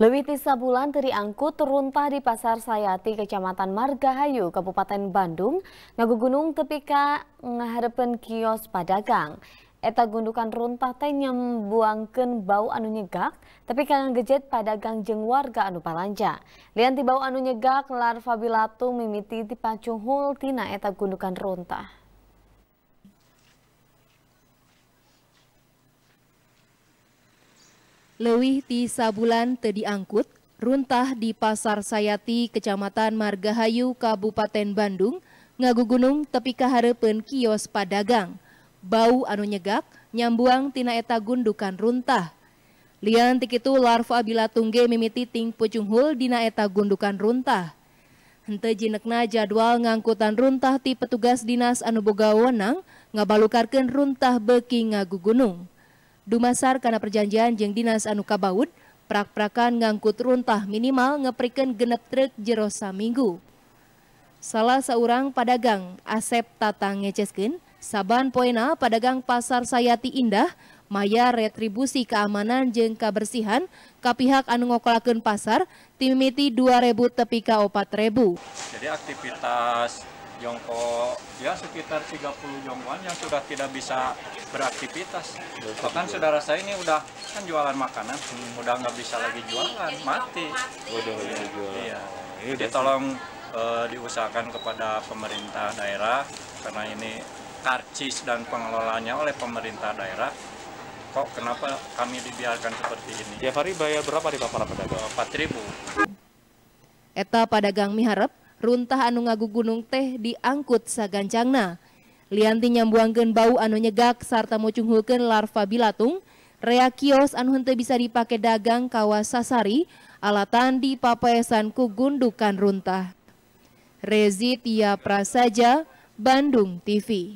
Lebih tiga bulan dari angkut teruntah di Pasar Sayati, Kecamatan Margahayu, Kabupaten Bandung, ngagu gunung tepika mengharapkan kios padagang. Eta gundukan runtah teh nyembuangkan bau anu nyegak, tapi kangen gejet padagang jeng warga anu palanja. Lian bau anu nyegak, larva bilatu mimiti dipacung hul tina eta gundukan runtah. lewih ti sabulan te diangkut, runtah di Pasar Sayati, Kecamatan Margahayu, Kabupaten Bandung, ngagu gunung tepi kaharepen kios padagang. Bau anu nyegak, nyambuang tina eta gundukan runtah. Lian tikitu larva bila tungge mimiti ting pucunghul dina eta gundukan runtah. Hente jinekna jadwal ngangkutan runtah ti petugas dinas anu boga wenang ngabalukarkeun runtah beki ngagu gunung. Dumasar karena perjanjian jeng dinas anu kabaud, prak-prakan ngangkut runtah minimal ngepriken genep truk jero minggu. Salah seorang padagang Asep Tatang ngeceskin, saban poena padagang pasar Sayati Indah, Maya retribusi keamanan jeng kabersihan ke pihak anu ngokolakeun pasar timiti 2000 tepi ka 4000. Jadi aktivitas jongko ya sekitar 30 jongkoan yang sudah tidak bisa beraktivitas. Bahkan saudara saya ini udah kan jualan makanan, hmm. udah nggak bisa lagi jualan, mati. Udah ya, jualan. Iya. iya Jadi tolong uh, diusahakan kepada pemerintah daerah karena ini karcis dan pengelolanya oleh pemerintah daerah kok kenapa kami dibiarkan seperti ini. Tiap hari bayar berapa nih Pak para pedagang? Eh, ribu. Eta padagang miharep, runtah anu ngagu gunung teh diangkut sagancangna. Lianti gen bau anu nyegak sarta mucunghulkeun larva bilatung, rea kios anu henteu bisa dipake dagang kawas sasari, alatan di papayasan ku gundukan runtah. Rezi Tia Prasaja, Bandung TV.